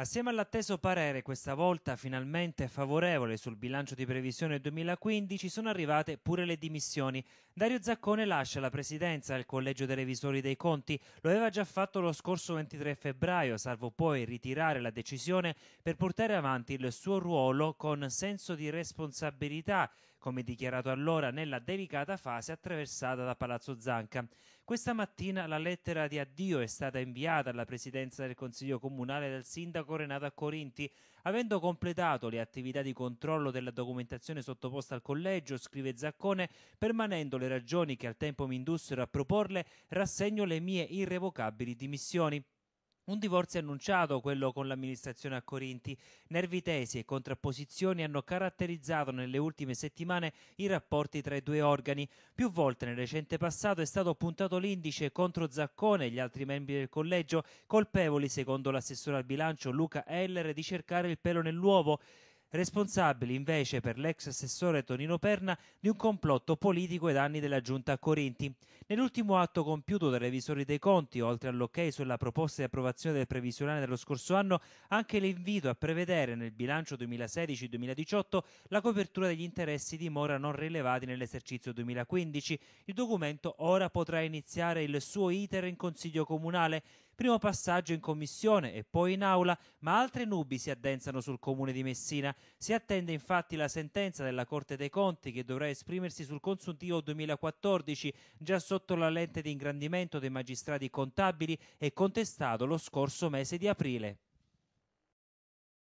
Assieme all'atteso parere, questa volta finalmente favorevole sul bilancio di previsione 2015, sono arrivate pure le dimissioni. Dario Zaccone lascia la presidenza del Collegio dei Revisori dei Conti, lo aveva già fatto lo scorso 23 febbraio, salvo poi ritirare la decisione per portare avanti il suo ruolo con senso di responsabilità, come dichiarato allora nella delicata fase attraversata da Palazzo Zanca. Questa mattina la lettera di addio è stata inviata alla presidenza del Consiglio Comunale dal Sindaco Diaco Renata Corinti. Avendo completato le attività di controllo della documentazione sottoposta al collegio, scrive Zaccone, permanendo le ragioni che al tempo mi indussero a proporle, rassegno le mie irrevocabili dimissioni. Un divorzio annunciato, quello con l'amministrazione a Corinti. Nervi tesi e contrapposizioni hanno caratterizzato nelle ultime settimane i rapporti tra i due organi. Più volte nel recente passato è stato puntato l'indice contro Zaccone e gli altri membri del collegio, colpevoli, secondo l'assessore al bilancio Luca Heller, di cercare il pelo nell'uovo responsabili invece per l'ex assessore Tonino Perna di un complotto politico ai danni della giunta a Corinti. Nell'ultimo atto compiuto dai revisori dei conti, oltre all'ok sulla proposta di approvazione del previsionale dello scorso anno, anche l'invito a prevedere nel bilancio 2016-2018 la copertura degli interessi di mora non rilevati nell'esercizio 2015. Il documento ora potrà iniziare il suo iter in Consiglio Comunale primo passaggio in commissione e poi in aula, ma altre nubi si addensano sul comune di Messina. Si attende infatti la sentenza della Corte dei Conti che dovrà esprimersi sul consuntivo 2014, già sotto la lente di ingrandimento dei magistrati contabili e contestato lo scorso mese di aprile.